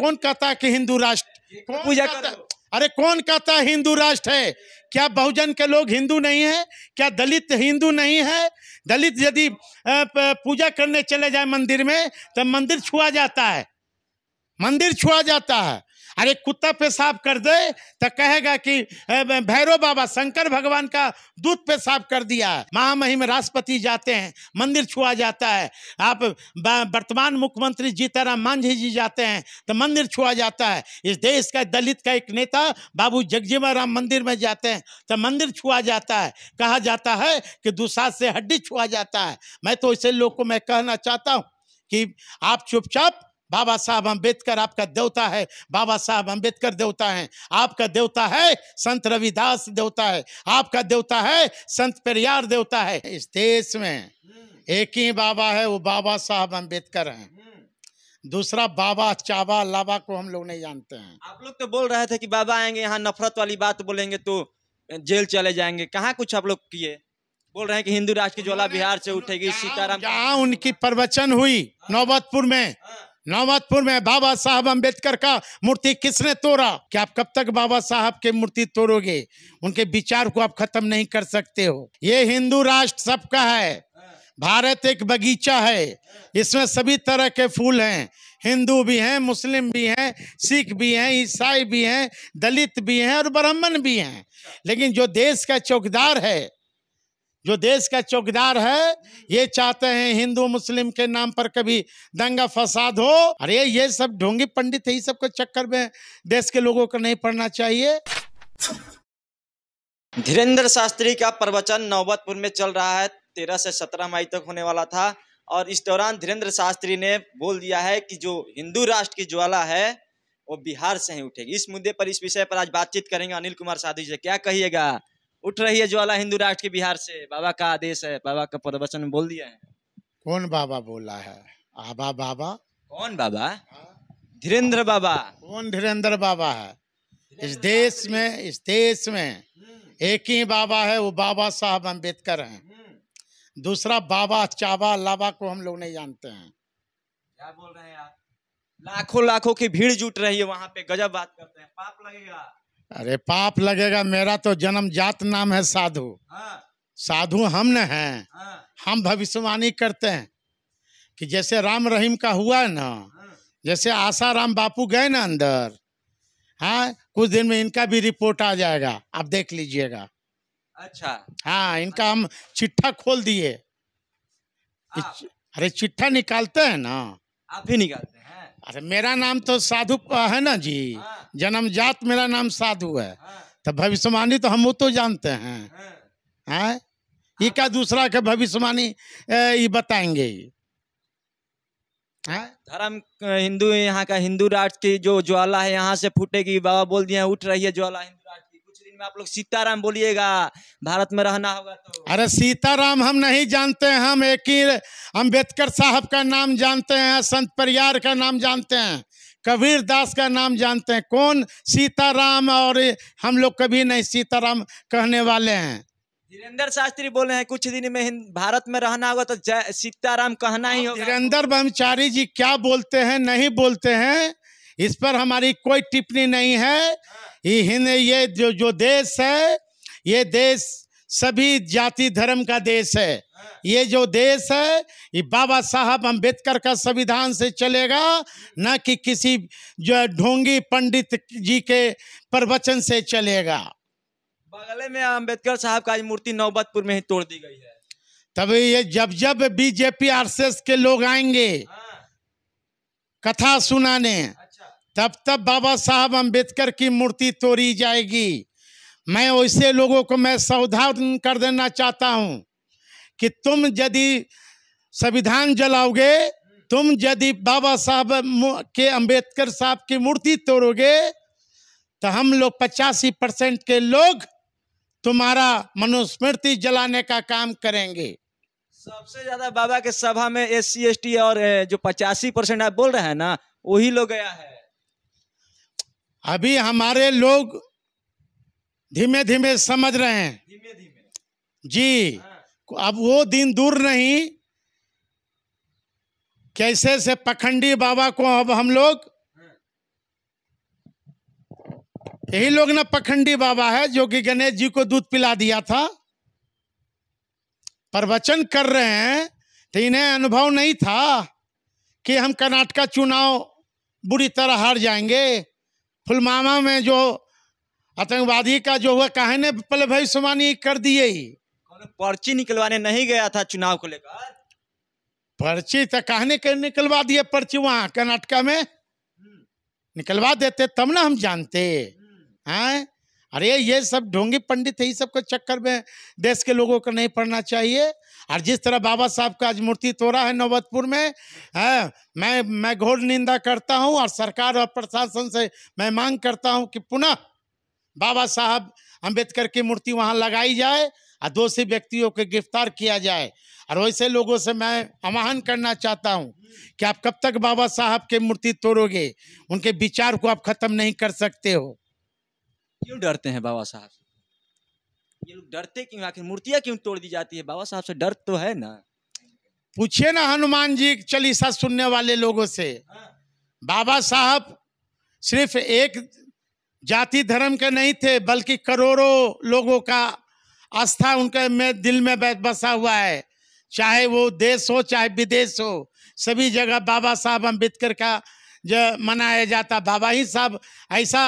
कौन कहता है कि हिंदू राष्ट्र पूजा अरे कौन कहता है हिंदू राष्ट्र है क्या बहुजन के लोग हिंदू नहीं है क्या दलित हिंदू नहीं है दलित यदि पूजा करने चले जाए मंदिर में तो मंदिर छुआ जाता है मंदिर छुआ जाता है अरे कुत्ता पेशाब कर दे तो कहेगा कि भैरव बाबा शंकर भगवान का दूध पेशाब कर दिया महामहिम राष्ट्रपति जाते हैं मंदिर छुआ जाता है आप वर्तमान मुख्यमंत्री जीताराम मांझी जी जाते हैं तो मंदिर छुआ जाता है इस देश का दलित का एक नेता बाबू जगजीवा राम मंदिर में जाते हैं तो मंदिर छुआ जाता है कहा जाता है कि दुसाध से हड्डी छुआ जाता है मैं तो ऐसे लोग को मैं कहना चाहता हूँ कि आप चुपचाप बाबा साहब अंबेडकर आपका देवता है बाबा साहब अंबेडकर देवता है आपका देवता है संत रविदास देवता है आपका देवता है संत पेरियार देवता है इस देश में एक ही बाबा है वो बाबा साहब अंबेडकर हैं दूसरा बाबा चाबा लाबा को हम लोग नहीं जानते हैं आप लोग तो बोल रहे थे कि बाबा आएंगे यहाँ नफरत वाली बात बोलेंगे तो जेल चले जाएंगे कहाँ कुछ आप लोग किए बोल रहे हैं कि हिंदू राष्ट्र की ज्वाला बिहार से उठेगी सीताराम जहाँ उनकी प्रवचन हुई नौबतपुर में आ, हाँ। नौमतपुर में बाबा साहब अंबेडकर का मूर्ति किसने तोड़ा कि आप कब तक बाबा साहब के मूर्ति तोड़ोगे उनके विचार को आप खत्म नहीं कर सकते हो ये हिंदू राष्ट्र सबका है भारत एक बगीचा है इसमें सभी तरह के फूल हैं हिंदू भी हैं मुस्लिम भी हैं सिख भी हैं ईसाई भी हैं दलित भी हैं और ब्राह्मण भी हैं लेकिन जो देश का चौकीदार है जो देश का चौकीदार है ये चाहते हैं हिंदू मुस्लिम के नाम पर कभी दंगा फसाद हो अरे ये सब ढोंगी पंडित है सबके चक्कर में देश के लोगों को नहीं पढ़ना चाहिए धीरेन्द्र शास्त्री का प्रवचन नौबतपुर में चल रहा है तेरह से सत्रह मई तक होने वाला था और इस दौरान धीरेन्द्र शास्त्री ने बोल दिया है कि जो हिंदू राष्ट्र की ज्वाला है वो बिहार से ही उठेगी इस मुद्दे पर इस विषय पर आज बातचीत करेंगे अनिल कुमार साधु जी क्या कहिएगा उठ रही है ज्वाला हिंदू राष्ट्र के बिहार से बाबा का आदेश है बाबा का प्रवचन बोल दिया है कौन बाबा बोला है आबा बाबा कौन बाबा हाँ। धीरेन्द्र बाबा कौन धीरेन्द्र बाबा है इस देश में इस देश में एक ही बाबा है वो बाबा साहब अम्बेडकर हैं दूसरा बाबा चाबा लाबा को हम लोग नहीं जानते हैं क्या बोल रहे हैं आप लाखों लाखों की भीड़ जुट रही है वहाँ पे गजब बात करते हैं पाप लगेगा अरे पाप लगेगा मेरा तो जन्म जात नाम है साधु हाँ। साधु हम न हैं हाँ। हम भविष्यवाणी करते हैं कि जैसे राम रहीम का हुआ है ना हाँ। जैसे आशा राम बापू गए ना अंदर हाँ कुछ दिन में इनका भी रिपोर्ट आ जाएगा आप देख लीजिएगा अच्छा हाँ इनका हम चिट्ठा खोल दिए अरे चिट्ठा निकालते हैं ना आप ही निकालते हैं अरे मेरा नाम तो साधु है ना जी हाँ। जन्म जात मेरा नाम साधु है हाँ। तो भविष्यवाणी तो हम तो जानते हैं हैं हाँ। ये क्या दूसरा के भविष्यवाणी ये बताएंगे है? धर्म हिंदू यहाँ का हिंदू राष्ट्र की जो ज्वाला है यहाँ से फूटेगी बाबा बोल दिया उठ रही है ज्वाला है में आप लोग सीताराम बोलिएगा भारत में रहना होगा तो अरे सीताराम हम नहीं जानते हम एक ही अम्बेडकर साहब का नाम जानते हैं संत परियार का नाम जानते हैं कबीर दास का नाम जानते हैं कौन सीताराम और हम लोग कभी नहीं सीताराम कहने वाले हैं धीरेन्द्र शास्त्री बोले हैं कुछ दिन में भारत में रहना होगा तो सीताराम कहना ही होगा धीरेन्द्र ब्रह्मचारी जी क्या बोलते हैं नहीं बोलते हैं इस पर हमारी कोई टिप्पणी नहीं है हाँ। हिंद ये जो जो देश है ये देश सभी जाति धर्म का देश है ये जो देश है ये बाबा साहब अंबेडकर का संविधान से चलेगा ना कि किसी जो ढोंगी पंडित जी के प्रवचन से चलेगा बगले में अंबेडकर साहब का मूर्ति नौबतपुर में ही तोड़ दी गई है तब ये जब जब बीजेपी आरएसएस के लोग आएंगे हाँ। कथा सुनाने अच्छा। तब तब बाबा साहब अंबेडकर की मूर्ति तोड़ी जाएगी मैं वैसे लोगों को मैं सावधान कर देना चाहता हूँ कि तुम यदि संविधान जलाओगे तुम यदि बाबा साहब के अंबेडकर साहब की मूर्ति तोड़ोगे तो हम लोग पचासी परसेंट के लोग तुम्हारा मनुस्मृति जलाने का काम करेंगे सबसे ज्यादा बाबा के सभा में एस सी और जो पचासी परसेंट आप बोल रहे हैं ना वही लोग गया है अभी हमारे लोग धीमे धीमे समझ रहे हैं जी अब वो दिन दूर नहीं कैसे से पखंडी बाबा को अब हम लोग यही लोग ना पखंडी बाबा है जो कि गणेश जी को दूध पिला दिया था प्रवचन कर रहे हैं तो इन्हें अनुभव नहीं था कि हम कर्नाटका चुनाव बुरी तरह हार जाएंगे पुलवामा में जो आतंकवादी का जो हुआ कहने ने पहले भाई सुमानी कर दिए ही पर्ची निकलवाने नहीं गया था चुनाव को लेकर पर्ची तो कहने के निकलवा दिए पर्ची वहां कर्नाटका में निकलवा देते तब ना हम जानते हैं अरे ये सब ढोंगी पंडित है ये सब को चक्कर में देश के लोगों को नहीं पढ़ना चाहिए और जिस तरह बाबा साहब का आज मूर्ति तोड़ा है नौबतपुर में है हाँ, मैं मैं घोर निंदा करता हूं और सरकार और प्रशासन से मैं मांग करता हूं कि पुनः बाबा साहब अंबेडकर की मूर्ति वहां लगाई जाए और दोषी व्यक्तियों को गिरफ्तार किया जाए और वैसे लोगों से मैं आह्वान करना चाहता हूं कि आप कब तक बाबा साहब के मूर्ति तोड़ोगे उनके विचार को आप खत्म नहीं कर सकते हो क्यों डरते हैं बाबा साहब ये लोग डरते क्यों आखिर मूर्तियां क्यों तोड़ दी जाती है बाबा साहब से डर तो है ना पूछिए ना हनुमान जी चालीसा सुनने वाले लोगों से हाँ। बाबा साहब सिर्फ एक जाति धर्म के नहीं थे बल्कि करोड़ों लोगों का आस्था उनके में दिल में बसा हुआ है चाहे वो देश हो चाहे विदेश हो सभी जगह बाबा साहब अम्बेडकर का जो मनाया जाता बाबा ही साहब ऐसा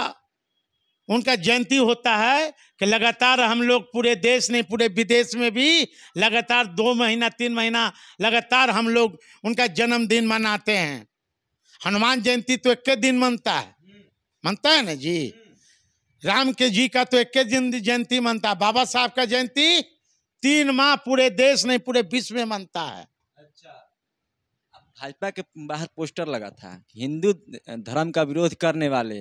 उनका जयंती होता है कि लगातार हम लोग पूरे देश नहीं पूरे विदेश में भी लगातार दो महीना तीन महीना लगातार हम लोग उनका जन्मदिन मनाते हैं हनुमान जयंती तो एक दिन मनता है मनता है ना जी राम के जी का तो एक दिन जयंती मनता है बाबा साहब का जयंती तीन माह पूरे देश नहीं पूरे विश्व में मनता है अच्छा भाजपा के बाहर पोस्टर लगा था हिंदू धर्म का विरोध करने वाले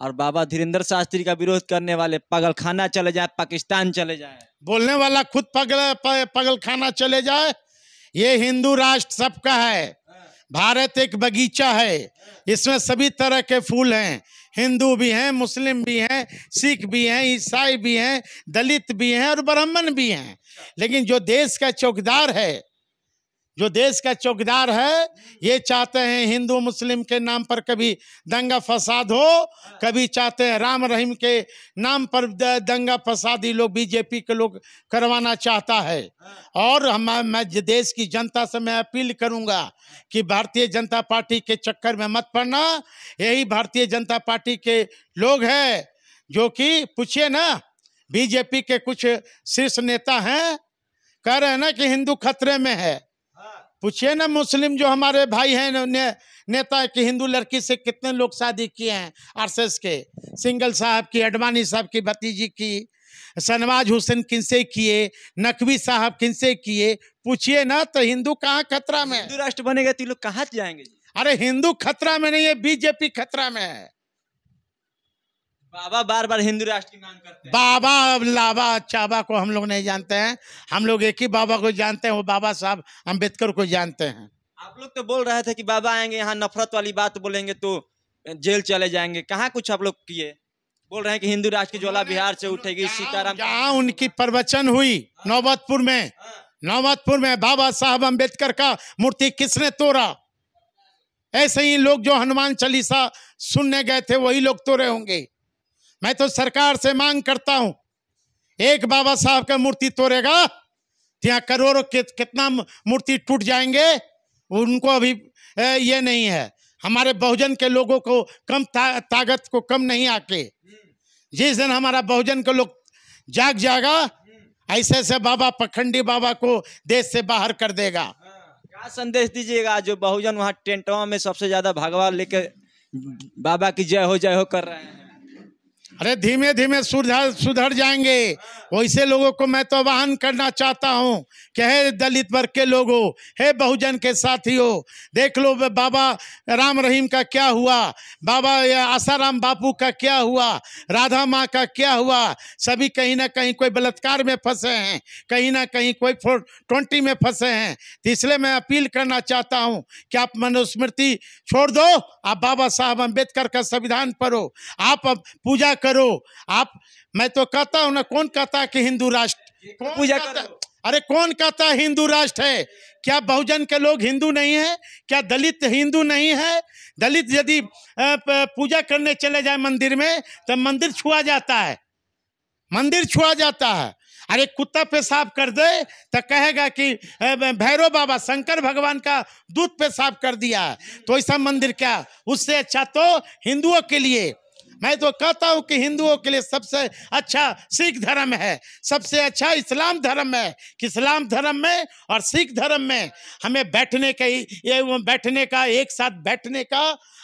और बाबा धीरेन्द्र शास्त्री का विरोध करने वाले पागलखाना चले जाए पाकिस्तान चले जाए बोलने वाला खुद पगल पागलखाना चले जाए ये हिंदू राष्ट्र सबका है भारत एक बगीचा है इसमें सभी तरह के फूल हैं हिंदू भी हैं मुस्लिम भी हैं सिख भी हैं ईसाई भी हैं दलित भी हैं और ब्राह्मण भी हैं लेकिन जो देश का चौकीदार है जो देश का चौकीदार है ये चाहते हैं हिंदू मुस्लिम के नाम पर कभी दंगा फसाद हो कभी चाहते हैं राम रहीम के नाम पर दंगा फसाद ही लोग बीजेपी के लोग करवाना चाहता है और हम मैं देश की जनता से मैं अपील करूंगा कि भारतीय जनता पार्टी के चक्कर में मत पड़ना यही भारतीय जनता पार्टी के लोग हैं जो कि पूछिए ना बीजेपी के कुछ शीर्ष नेता हैं कह रहे हैं ना कि हिंदू खतरे में है पूछिए ना मुस्लिम जो हमारे भाई हैं ने, नेता की हिंदू लड़की से कितने लोग शादी किए हैं आरएसएस के सिंगल साहब की अडवाणी साहब की भतीजी की शनवाज हुसैन किनसे किए नकवी साहब किनसे किए पूछिए ना तो हिंदू कहाँ खतरा में हिंदू राष्ट्र बनेगा तो लोग कहाँ जाएंगे अरे हिंदू खतरा में नहीं है बीजेपी खतरा में है बाबा बार बार हिंदू राष्ट्र की मांग करते हैं बाबा लाबा चाबा को हम लोग नहीं जानते हैं हम लोग एक ही बाबा को जानते हैं वो बाबा साहब अम्बेडकर को जानते हैं आप लोग तो बोल रहे थे कि बाबा आएंगे यहाँ नफरत वाली बात बोलेंगे तो जेल चले जाएंगे कहाँ कुछ आप लोग किए बोल रहे हैं कि हिंदू राष्ट्र की ज्वाला बिहार से उठेगी सीताराम जहाँ उनकी प्रवचन हुई नौबतपुर में हाँ। नौबतपुर में बाबा साहब अम्बेडकर का मूर्ति किसने तोड़ा ऐसे ही लोग जो हनुमान चालीसा सुनने गए थे वही लोग तोड़े होंगे मैं तो सरकार से मांग करता हूं एक बाबा साहब का मूर्ति तोड़ेगा यहाँ करोड़ों के कितना मूर्ति टूट जाएंगे उनको अभी ये नहीं है हमारे बहुजन के लोगों को कम ता, ताकत को कम नहीं आके जिस दिन हमारा बहुजन के लोग जाग जाएगा ऐसे ऐसे बाबा पखंडी बाबा को देश से बाहर कर देगा क्या संदेश दीजिएगा जो बहुजन वहाँ टेंटवा में सबसे ज्यादा भगवान लेकर बाबा की जय हो जय हो कर रहे हैं अरे धीमे धीमे सुधर सुधर जाएंगे वैसे लोगों को मैं तो आह्वान करना चाहता हूँ कि हे दलित वर्ग के लोगों हे बहुजन के साथियों देख लो बाबा राम रहीम का क्या हुआ बाबा आसाराम बापू का क्या हुआ राधा माँ का क्या हुआ सभी कहीं ना कहीं कोई बलात्कार में फंसे हैं कहीं ना कहीं कोई फोर ट्वेंटी में फंसे हैं तो इसलिए मैं अपील करना चाहता हूँ कि आप मनुस्मृति छोड़ दो आप बाबा साहब अम्बेडकर का संविधान पढ़ो आप पूजा करो आप मैं तो कहता हूं ना कौन कहता है कि हिंदू राष्ट्र पूजा करो अरे कौन कहता है हिंदू राष्ट्र है क्या बहुजन के लोग हिंदू नहीं है क्या दलित हिंदू नहीं है दलित यदि पूजा करने चले जाए मंदिर में तो मंदिर छुआ जाता है मंदिर छुआ जाता है अरे कुत्ता पेशाब कर दे तो कहेगा कि भैरव बाबा शंकर भगवान का दूध पेशाब कर दिया है तो ऐसा मंदिर क्या उससे अच्छा तो हिंदुओं के लिए मैं तो कहता हूं कि हिंदुओं के लिए सबसे अच्छा सिख धर्म है सबसे अच्छा इस्लाम धर्म है कि इस्लाम धर्म में और सिख धर्म में हमें बैठने का एवं बैठने का एक साथ बैठने का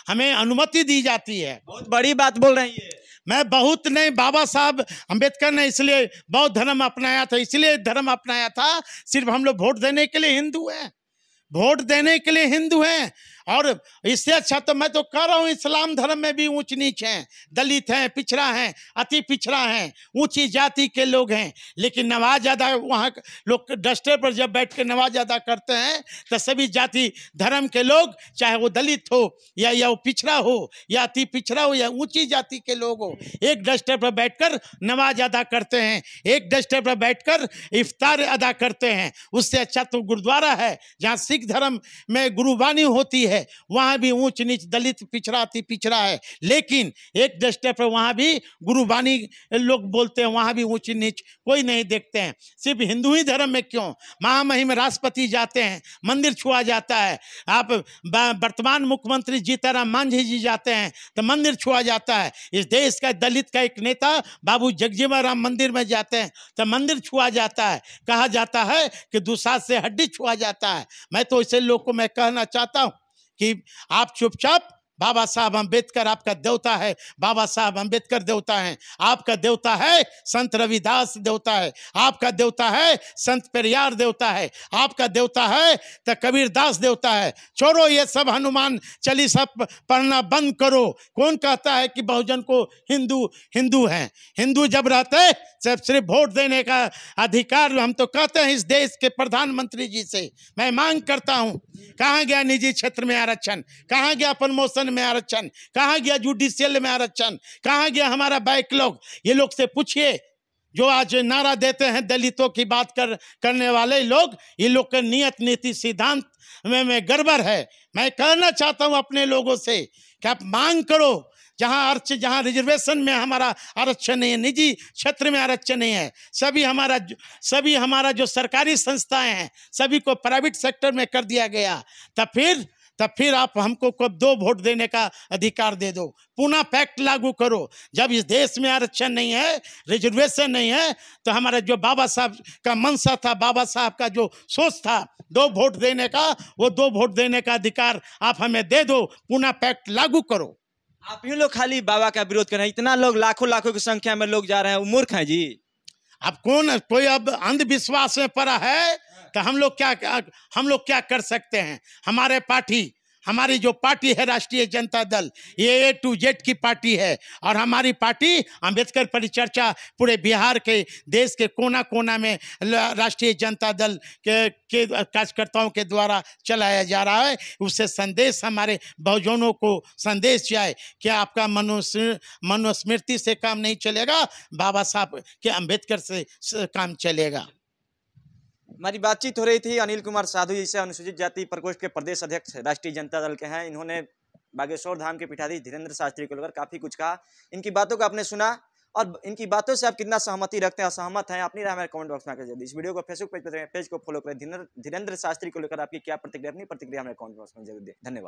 हमें अनुमति दी जाती है बहुत बड़ी बात बोल रही है मैं बहुत नहीं बाबा साहब अंबेडकर ने इसलिए बहुत धर्म अपनाया था इसलिए धर्म अपनाया था सिर्फ हम लोग वोट देने के लिए हिंदू हैं वोट देने के लिए हिंदू हैं और इससे अच्छा तो मैं तो कह रहा हूँ इस्लाम धर्म में भी ऊंच नीच हैं दलित हैं पिछड़ा हैं अति पिछड़ा हैं ऊंची जाति के लोग हैं लेकिन नमाज अदा वहाँ लोग डस्टर पर जब बैठ कर नमाज अदा करते हैं तो सभी जाति धर्म के लोग चाहे वो दलित हो या या वो पिछड़ा हो या अति पिछड़ा हो या ऊंची जाति के लोग हो एक डस्टर पर बैठ कर नमाज अदा करते हैं एक डस्टर पर बैठ कर इफ्तार अदा करते हैं उससे अच्छा तो गुरुद्वारा है जहाँ सिख धर्म में गुरुबानी होती है है वहाँ भी ऊंच नीच दलित पिछड़ा थी पिछड़ा है लेकिन एक दृष्टि पर वहाँ भी गुरुबानी लोग बोलते हैं वहाँ भी ऊंच नीच कोई नहीं देखते हैं सिर्फ हिंदू ही धर्म में क्यों महामहिम राष्ट्रपति जाते हैं मंदिर छुआ जाता है आप वर्तमान मुख्यमंत्री जीताराम मांझी जी जाते हैं तो मंदिर छुआ जाता है इस देश का दलित का एक नेता बाबू जगजीवा राम मंदिर में जाते हैं तो मंदिर छुआ जाता है कहा जाता है कि दुसाद से हड्डी छुआ जाता है मैं तो इसे लोग को मैं कहना चाहता हूँ कि आप चुपचाप बाबा साहब अंबेडकर आपका देवता है बाबा साहब अंबेडकर देवता है आपका देवता है संत रविदास देवता है आपका देवता है संत पेरियार देवता है आपका देवता है तो कबीरदास देवता है छोड़ो ये सब हनुमान चली सब पढ़ना बंद करो कौन कहता है कि बहुजन को हिंदू हिंदू हैं हिंदू जब रहते जब सिर्फ वोट देने का अधिकार हम तो कहते हैं इस देश के प्रधानमंत्री जी से मैं मांग करता हूँ कहाँ गया निजी क्षेत्र में आरक्षण कहाँ गया प्रमोशन में आरक्षण कहाँ गया जुडिशियल में आरक्षण कहाँ गया हमारा बैकलॉग ये लोग से पूछिए जो आज नारा देते हैं दलितों की बात कर करने वाले लोग ये लोग का नियत नीति सिद्धांत में में गड़बड़ है मैं कहना चाहता हूँ अपने लोगों से कि आप मांग करो जहाँ अर्च जहाँ रिजर्वेशन में हमारा आरक्षण नहीं है निजी क्षेत्र में आरक्षण नहीं है सभी हमारा सभी हमारा जो सरकारी संस्थाएं हैं सभी को प्राइवेट सेक्टर में कर दिया गया तो फिर तब फिर आप हमको कब दो वोट देने का अधिकार दे दो पुनः फैक्ट लागू करो जब इस देश में आरक्षण नहीं है रिजर्वेशन नहीं है तो हमारे जो बाबा साहब का मनसा था बाबा साहब का जो सोच था दो वोट देने का वो दो वोट देने का अधिकार आप हमें दे दो पुनः फैक्ट लागू करो आप ही लोग खाली बाबा का विरोध कर रहे हैं इतना लोग लाखों लाखों की संख्या में लोग जा रहे हैं वो मूर्ख हैं जी अब कौन कोई अब अंधविश्वास में पड़ा है हाँ। तो हम लोग क्या हम लोग क्या कर सकते हैं हमारे पार्टी हमारी जो पार्टी है राष्ट्रीय जनता दल ये ए टू जेड की पार्टी है और हमारी पार्टी अंबेडकर परिचर्चा पूरे बिहार के देश के कोना कोना में राष्ट्रीय जनता दल के, के कार्यकर्ताओं के द्वारा चलाया जा रहा है उससे संदेश हमारे बहुजनों को संदेश जाए कि आपका मनोस्मृ मनोस्मृति से काम नहीं चलेगा बाबा साहब के अम्बेडकर से काम चलेगा हमारी बातचीत हो रही थी अनिल कुमार साधु जी से अनुसूचित जाति प्रकोष्ठ के प्रदेश अध्यक्ष राष्ट्रीय जनता दल के हैं इन्होंने बागेश्वर धाम के पिठाधी धीरेन्द्र शास्त्री को लेकर काफ़ी कुछ कहा इनकी बातों को आपने सुना और इनकी बातों से आप कितना सहमति रखते हैं असहमत हैं अपनी राय हमारे कमेंट बॉक्स में आकर जल्दी इस वीडियो को फेसबुक पेज पर पेज को फॉलो करें धीरेन्द्र शास्त्री को लेकर आपकी क्या प्रतिक्रिया अपनी प्रतिक्रिया हमारे कमेंट बॉक्स में जरूर दें धन्यवाद